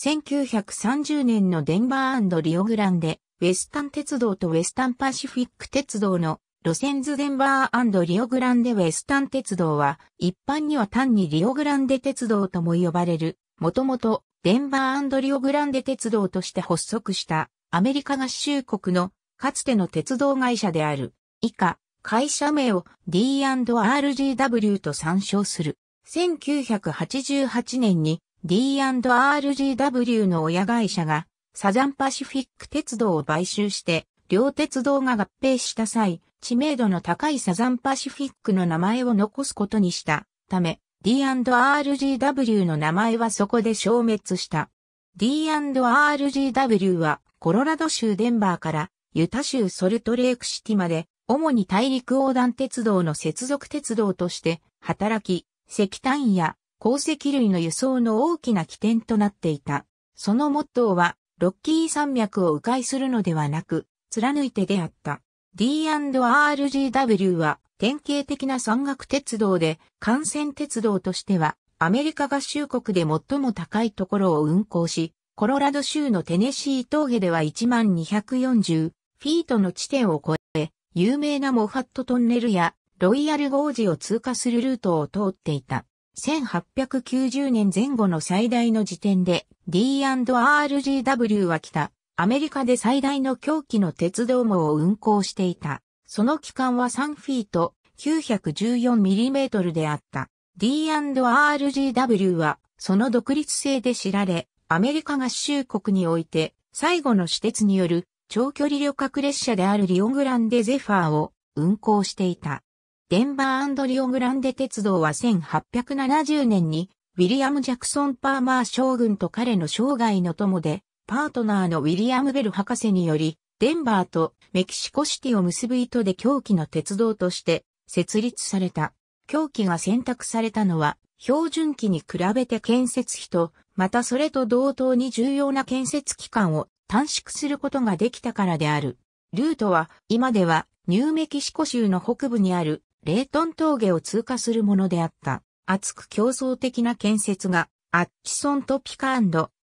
1930年のデンバーリオグランデ、ウェスタン鉄道とウェスタンパシフィック鉄道の路線図デンバーリオグランデウェスタン鉄道は一般には単にリオグランデ鉄道とも呼ばれる、もともとデンバーリオグランデ鉄道として発足したアメリカ合衆国のかつての鉄道会社である。以下、会社名を D&RGW と参照する。1988年に D&RGW の親会社がサザンパシフィック鉄道を買収して両鉄道が合併した際、知名度の高いサザンパシフィックの名前を残すことにしたため、D&RGW の名前はそこで消滅した。D&RGW はコロラド州デンバーからユタ州ソルトレークシティまで主に大陸横断鉄道の接続鉄道として働き、石炭や鉱石類の輸送の大きな起点となっていた。そのモットーは、ロッキー山脈を迂回するのではなく、貫いてであった。D&RGW は、典型的な山岳鉄道で、幹線鉄道としては、アメリカ合衆国で最も高いところを運行し、コロラド州のテネシー峠では1240フィートの地点を超え、有名なモファットトンネルやロイヤルゴージを通過するルートを通っていた。1890年前後の最大の時点で D&RGW は来た。アメリカで最大の狂気の鉄道網を運行していた。その期間は3フィート 914mm であった。D&RGW はその独立性で知られ、アメリカ合衆国において最後の私鉄による長距離旅客列車であるリオグランデゼファーを運行していた。デンバーリオグランデ鉄道は1870年に、ウィリアム・ジャクソン・パーマー将軍と彼の生涯の友で、パートナーのウィリアム・ベル博士により、デンバーとメキシコシティを結ぶ糸で狂気の鉄道として設立された。狂気が選択されたのは、標準期に比べて建設費と、またそれと同等に重要な建設期間を短縮することができたからである。ルートは、今ではニューメキシコ州の北部にあるレートン峠を通過するものであった、厚く競争的な建設が、アッチソンとピカ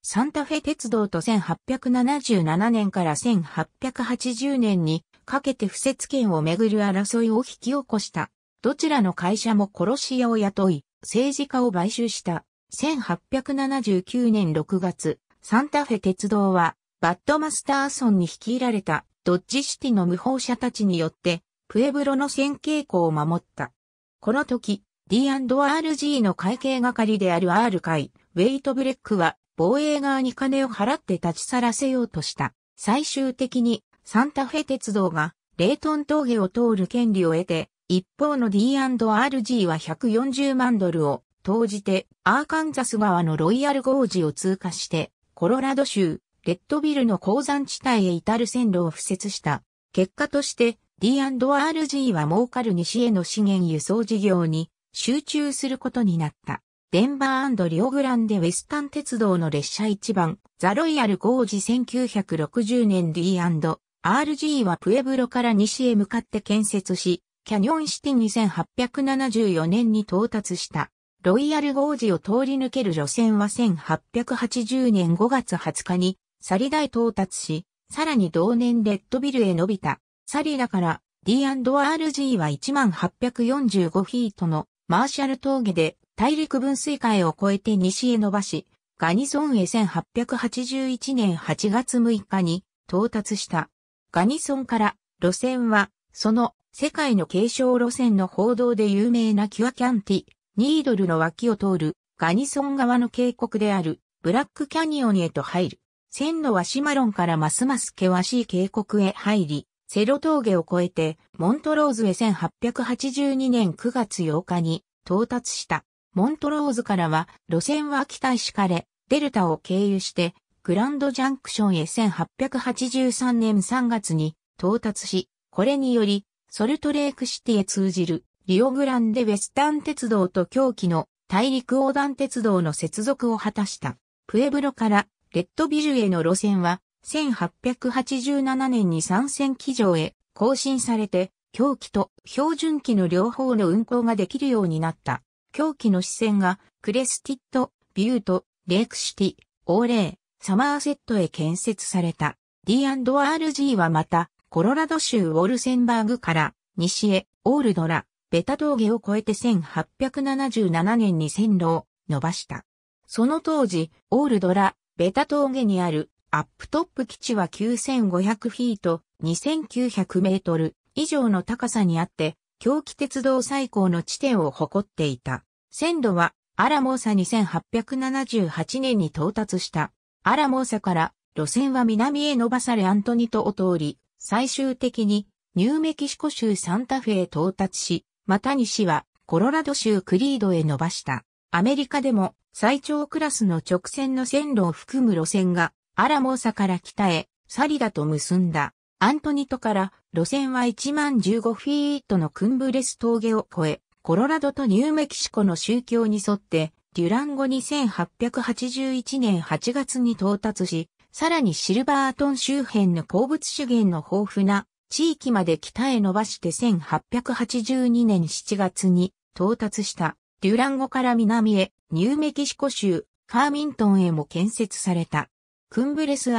サンタフェ鉄道と1877年から1880年にかけて不設権をめぐる争いを引き起こした。どちらの会社も殺し屋を雇い、政治家を買収した。1879年6月、サンタフェ鉄道は、バッドマスターソンに率いられたドッジシティの無法者たちによってプエブロの線傾向を守った。この時、D&RG の会計係である R 会、ウェイトブレックは防衛側に金を払って立ち去らせようとした。最終的にサンタフェ鉄道がレートン峠を通る権利を得て、一方の D&RG は140万ドルを投じてアーカンザス川のロイヤルゴージを通過して、コロラド州、レッドビルの鉱山地帯へ至る線路を敷設した。結果として、D&RG は儲かる西への資源輸送事業に集中することになった。デンバーリオグランデウェスタン鉄道の列車1番、ザロイヤル工事1960年 D&RG はプエブロから西へ向かって建設し、キャニオンシティ2874年に到達した。ロイヤルゴージを通り抜ける路線は1880年5月20日にサリダへ到達し、さらに同年レッドビルへ伸びた。サリラから D&RG は1845フィートのマーシャル峠で大陸分水海を越えて西へ伸ばし、ガニソンへ1881年8月6日に到達した。ガニソンから路線は、その世界の継承路線の報道で有名なキュアキャンティ、ニードルの脇を通るガニソン側の渓谷であるブラックキャニオンへと入る。線のワシマロンからますます険しい渓谷へ入り、セロ峠を越えて、モントローズへ1882年9月8日に到達した。モントローズからは、路線は北石かれ、デルタを経由して、グランドジャンクションへ1883年3月に到達し、これにより、ソルトレークシティへ通じる、リオグランデウェスタン鉄道と狂気の大陸横断鉄道の接続を果たした。プエブロからレッドビジュへの路線は1887年に参戦機場へ更新されて、狂気と標準機の両方の運行ができるようになった。狂気の支線がクレスティット、ビュート、レイクシティ、オーレー、サマーセットへ建設された。D&RG はまた、コロラド州ウォルセンバーグから西へオールドラ、ベタ峠を越えて1877年に線路を伸ばした。その当時、オールドラ、ベタ峠にあるアップトップ基地は9500フィート、2900メートル以上の高さにあって、狂気鉄道最高の地点を誇っていた。線路は、アラモーサ2878年に到達した。アラモーサから路線は南へ伸ばされアントニトを通り、最終的にニューメキシコ州サンタフェへ到達し、また西はコロラド州クリードへ伸ばした。アメリカでも最長クラスの直線の線路を含む路線がアラモーサから北へ、サリダと結んだ。アントニトから路線は1万15フィートのクンブレス峠を越え、コロラドとニューメキシコの宗教に沿って、デュランゴ2881年8月に到達し、さらにシルバートン周辺の鉱物資源の豊富な地域まで北へ伸ばして1882年7月に到達した。デュランゴから南へニューメキシコ州カーミントンへも建設された。クンブレス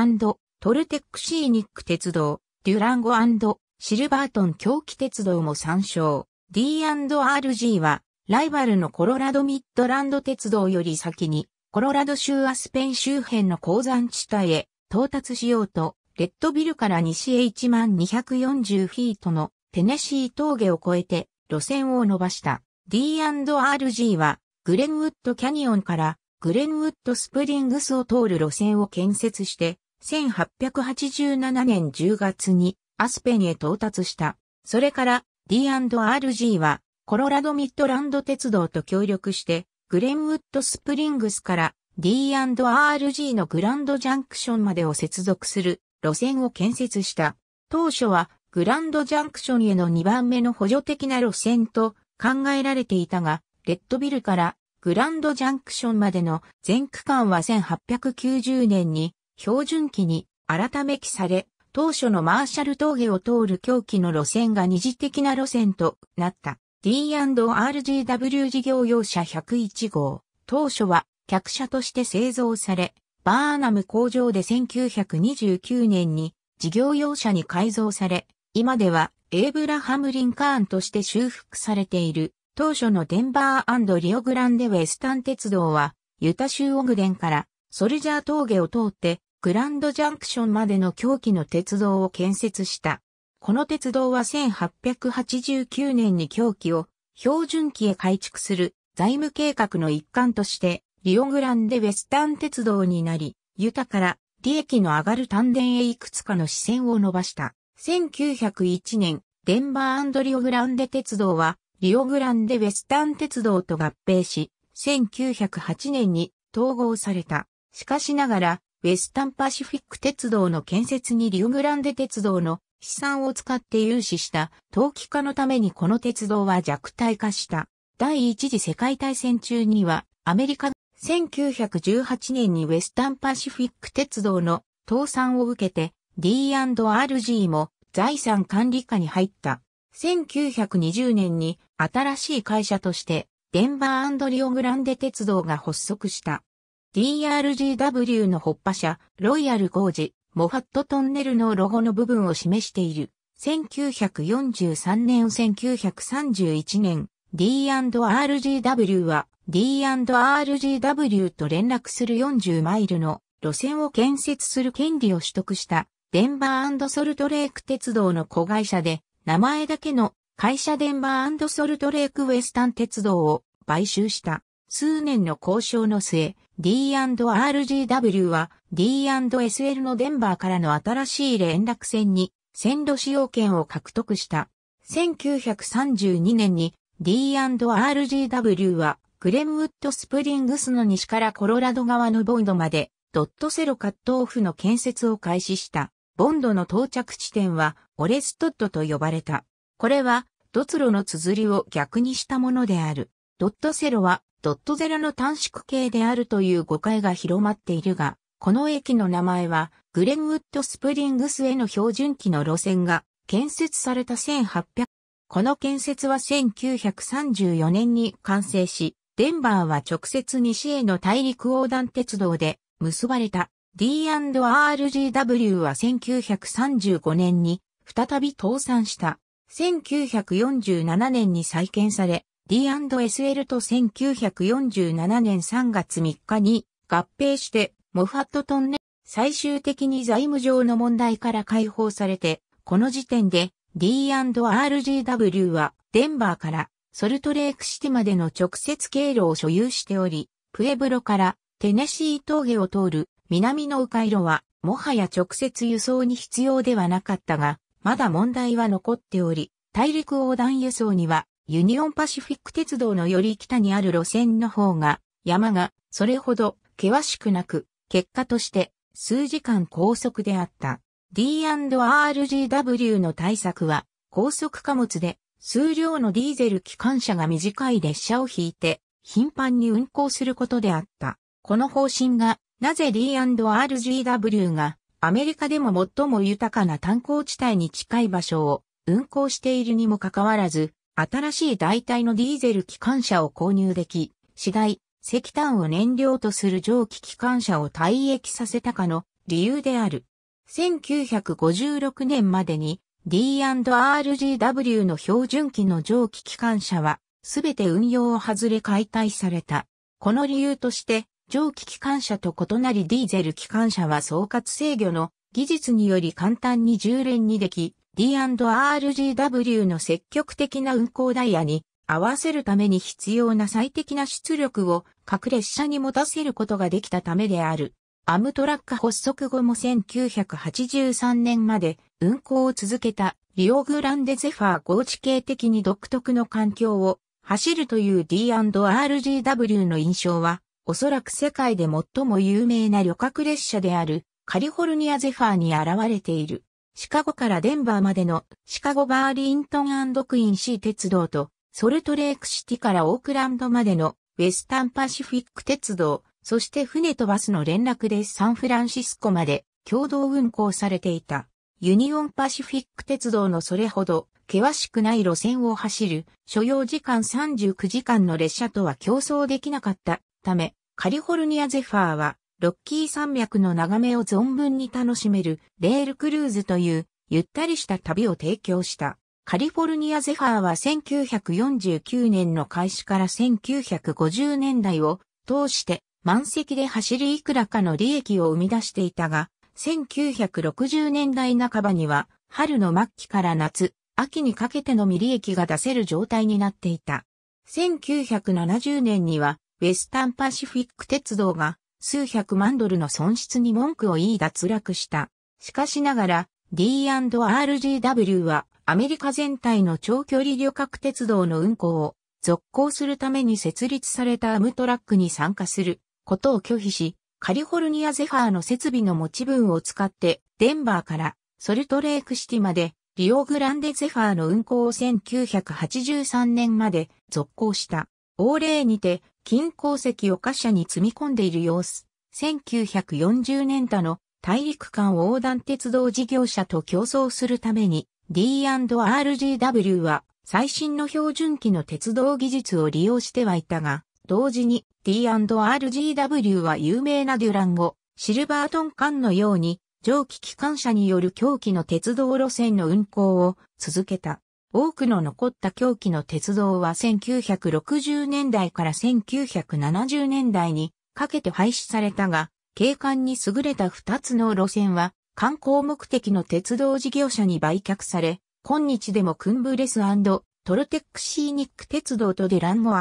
トルテックシーニック鉄道、デュランゴシルバートン狂気鉄道も参照。D&RG は、ライバルのコロラドミッドランド鉄道より先に、コロラド州アスペン周辺の鉱山地帯へ到達しようと、レッドビルから西へ1240フィートのテネシー峠を越えて路線を伸ばした。D&RG は、グレンウッドキャニオンからグレンウッドスプリングスを通る路線を建設して、1887年10月にアスペンへ到達した。それから D&RG はコロラドミッドランド鉄道と協力して、グレンウッドスプリングスから D&RG のグランドジャンクションまでを接続する路線を建設した。当初はグランドジャンクションへの2番目の補助的な路線と考えられていたが、レッドビルからグランドジャンクションまでの全区間は1890年に標準期に改め期され、当初のマーシャル峠を通る狂気の路線が二次的な路線となった D&RGW 事業用車101号。当初は客車として製造され、バーナム工場で1929年に事業用車に改造され、今ではエイブラハム・リンカーンとして修復されている当初のデンバーリオグランデウェスタン鉄道は、ユタ州オグデンからソルジャー峠を通ってグランドジャンクションまでの狂気の鉄道を建設した。この鉄道は1889年に狂気を標準機へ改築する財務計画の一環としてリオグランデウェスタン鉄道になり、ユタから利益の上がる丹田へいくつかの視線を伸ばした。1901年、デンバーリオグランデ鉄道はリオグランデウェスタン鉄道と合併し、1908年に統合された。しかしながら、ウェスタンパシフィック鉄道の建設にリオグランデ鉄道の資産を使って融資した投機化のためにこの鉄道は弱体化した。第一次世界大戦中にはアメリカ1918年にウェスタンパシフィック鉄道の倒産を受けて D&RG も財産管理下に入った。1920年に新しい会社として、デンバーリオグランデ鉄道が発足した。DRGW の発破者、ロイヤル工事、モファットトンネルのロゴの部分を示している。1943年1931年、D&RGW は D&RGW と連絡する40マイルの路線を建設する権利を取得したデンバーソルトレーク鉄道の子会社で名前だけの会社デンバーソルトレークウエスタン鉄道を買収した数年の交渉の末、D&RGW は D&SL のデンバーからの新しい連絡船に線路使用権を獲得した。1932年に D&RGW はグレムウッドスプリングスの西からコロラド側のボンドまでドットセロカットオフの建設を開始した。ボンドの到着地点はオレストッドと呼ばれた。これはドツロの綴りを逆にしたものである。ドットセロはドットゼロの短縮形であるという誤解が広まっているが、この駅の名前はグレンウッドスプリングスへの標準機の路線が建設された1800。この建設は1934年に完成し、デンバーは直接西への大陸横断鉄道で結ばれた D&RGW は1935年に再び倒産した。1947年に再建され、D&SL と1947年3月3日に合併してモファットトンネ最終的に財務上の問題から解放されて、この時点で D&RGW はデンバーからソルトレークシティまでの直接経路を所有しており、プエブロからテネシー峠を通る南の迂回路はもはや直接輸送に必要ではなかったが、まだ問題は残っており、大陸横断輸送には、ユニオンパシフィック鉄道のより北にある路線の方が、山が、それほど、険しくなく、結果として、数時間高速であった。D&RGW の対策は、高速貨物で、数量のディーゼル機関車が短い列車を引いて、頻繁に運行することであった。この方針が、なぜ D&RGW がアメリカでも最も豊かな炭鉱地帯に近い場所を運行しているにもかかわらず、新しい代替のディーゼル機関車を購入でき、次第、石炭を燃料とする蒸気機関車を退役させたかの理由である。1956年までに D&RGW の標準機の蒸気機関車はすべて運用を外れ解体された。この理由として蒸気機関車と異なりディーゼル機関車は総括制御の技術により簡単に充電にでき、D&RGW の積極的な運行ダイヤに合わせるために必要な最適な出力を各列車に持たせることができたためである。アムトラック発足後も1983年まで運行を続けたリオグランデゼファー合地形的に独特の環境を走るという D&RGW の印象はおそらく世界で最も有名な旅客列車であるカリフォルニアゼファーに現れている。シカゴからデンバーまでのシカゴバーリントンクイーンシー鉄道とソルトレークシティからオークランドまでのウェスタンパシフィック鉄道、そして船とバスの連絡でサンフランシスコまで共同運行されていた。ユニオンパシフィック鉄道のそれほど険しくない路線を走る所要時間39時間の列車とは競争できなかったため、カリフォルニアゼファーは、ロッキー山脈の眺めを存分に楽しめるレールクルーズという、ゆったりした旅を提供した。カリフォルニアゼファーは1949年の開始から1950年代を通して満席で走りいくらかの利益を生み出していたが、1960年代半ばには春の末期から夏、秋にかけての未利益が出せる状態になっていた。1970年にはウェスタンパシフィック鉄道が数百万ドルの損失に文句を言い脱落した。しかしながら D&RGW はアメリカ全体の長距離旅客鉄道の運行を続行するために設立されたアムトラックに参加することを拒否し、カリフォルニアゼファーの設備の持ち分を使ってデンバーからソルトレークシティまでリオグランデゼファーの運行を1983年まで続行した。にて金鉱石を貨車に積み込んでいる様子。1940年他の大陸間横断鉄道事業者と競争するために D&RGW は最新の標準機の鉄道技術を利用してはいたが、同時に D&RGW は有名なデュランゴ、シルバートン間のように蒸気機関車による狂気の鉄道路線の運行を続けた。多くの残った狂気の鉄道は1960年代から1970年代にかけて廃止されたが、景観に優れた2つの路線は観光目的の鉄道事業者に売却され、今日でもクンブレストルテックシーニック鉄道とデランモ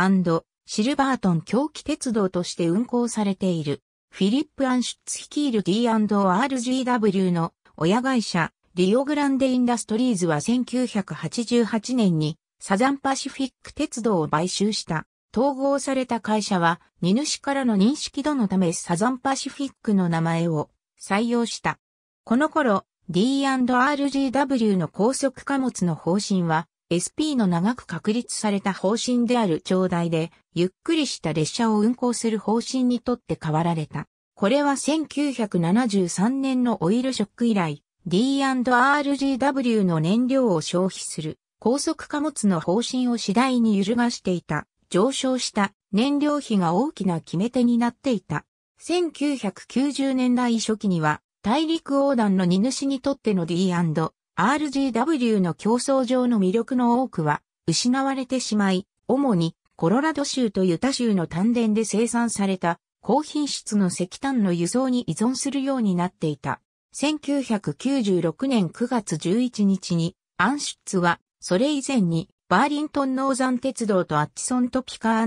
シルバートン狂気鉄道として運行されている。フィリップ・アンシュッツ率いる D&RGW の親会社リオグランデインダストリーズは1988年にサザンパシフィック鉄道を買収した。統合された会社は、荷主からの認識度のためサザンパシフィックの名前を採用した。この頃、D&RGW の高速貨物の方針は、SP の長く確立された方針である長大で、ゆっくりした列車を運行する方針にとって変わられた。これは1973年のオイルショック以来、D&RGW の燃料を消費する高速貨物の方針を次第に揺るがしていた。上昇した燃料費が大きな決め手になっていた。1990年代初期には大陸横断の荷主にとっての D&RGW の競争上の魅力の多くは失われてしまい、主にコロラド州とユタ州の丹田で生産された高品質の石炭の輸送に依存するようになっていた。1996年9月11日に、アンシュッツは、それ以前に、バーリントンノーザン鉄道とアッチソントピカ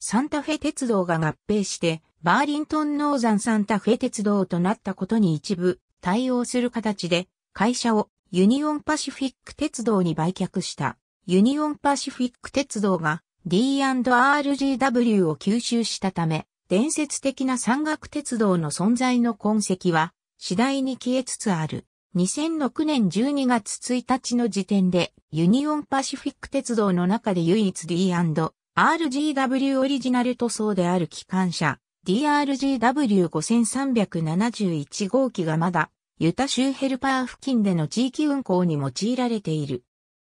サンタフェ鉄道が合併して、バーリントンノーザンサンタフェ鉄道となったことに一部対応する形で、会社をユニオンパシフィック鉄道に売却した。ユニオンパシフィック鉄道が D&RGW を吸収したため、伝説的な山岳鉄道の存在の痕跡は次第に消えつつある。2006年12月1日の時点で、ユニオンパシフィック鉄道の中で唯一 D&RGW オリジナル塗装である機関車、DRGW5371 号機がまだ、ユタ州ヘルパー付近での地域運行に用いられている。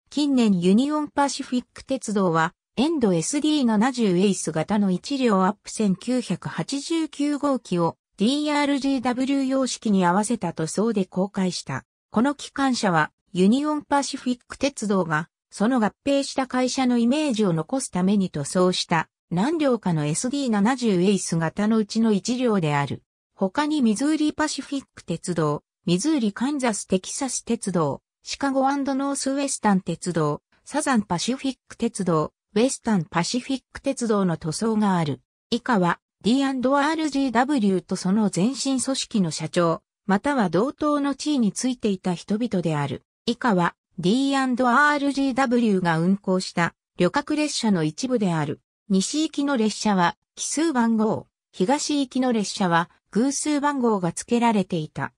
近年ユニオンパシフィック鉄道は、エンド SD70 エイス型の1両アップ1989号機を DRGW 様式に合わせた塗装で公開した。この機関車はユニオンパシフィック鉄道がその合併した会社のイメージを残すために塗装した何両かの SD70 エース型のうちの1両である。他にミズーリパシフィック鉄道、ミズーリカンザステキサス鉄道、シカゴノースウェスタン鉄道、サザンパシフィック鉄道、ウェスタンパシフィック鉄道の塗装がある。以下は D&RGW とその前身組織の社長、または同等の地位についていた人々である。以下は D&RGW が運行した旅客列車の一部である。西行きの列車は奇数番号、東行きの列車は偶数番号が付けられていた。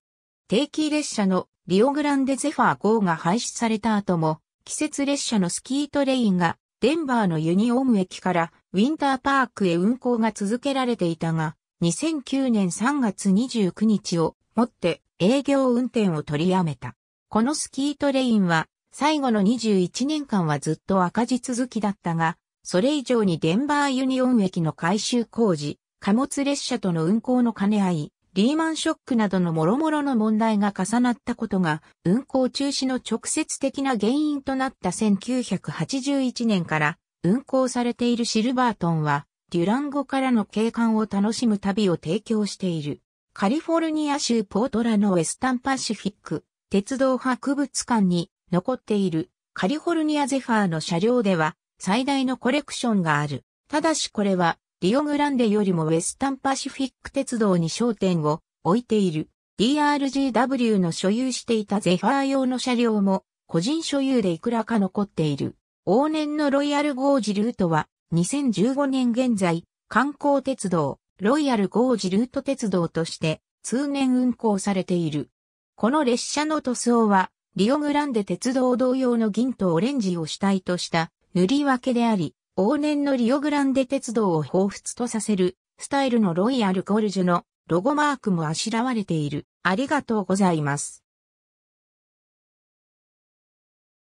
定期列車のリオグランデゼファー号が廃止された後も、季節列車のスキートレインがデンバーのユニオーム駅からウィンターパークへ運行が続けられていたが、2009年3月29日をもって営業運転を取りやめた。このスキートレインは最後の21年間はずっと赤字続きだったが、それ以上にデンバーユニオン駅の改修工事、貨物列車との運行の兼ね合い、リーマンショックなどの諸々の問題が重なったことが、運行中止の直接的な原因となった1981年から、運行されているシルバートンは、デュランゴからの景観を楽しむ旅を提供している。カリフォルニア州ポートラのウェスタンパシフィック鉄道博物館に残っているカリフォルニアゼファーの車両では最大のコレクションがある。ただしこれはリオグランデよりもウェスタンパシフィック鉄道に焦点を置いている DRGW の所有していたゼファー用の車両も個人所有でいくらか残っている。往年のロイヤルゴージルートは、2015年現在、観光鉄道、ロイヤルゴージルート鉄道として、通年運行されている。この列車の塗装は、リオグランデ鉄道同様の銀とオレンジを主体とした塗り分けであり、往年のリオグランデ鉄道を彷彿とさせる、スタイルのロイヤルゴルジュのロゴマークもあしらわれている。ありがとうございます。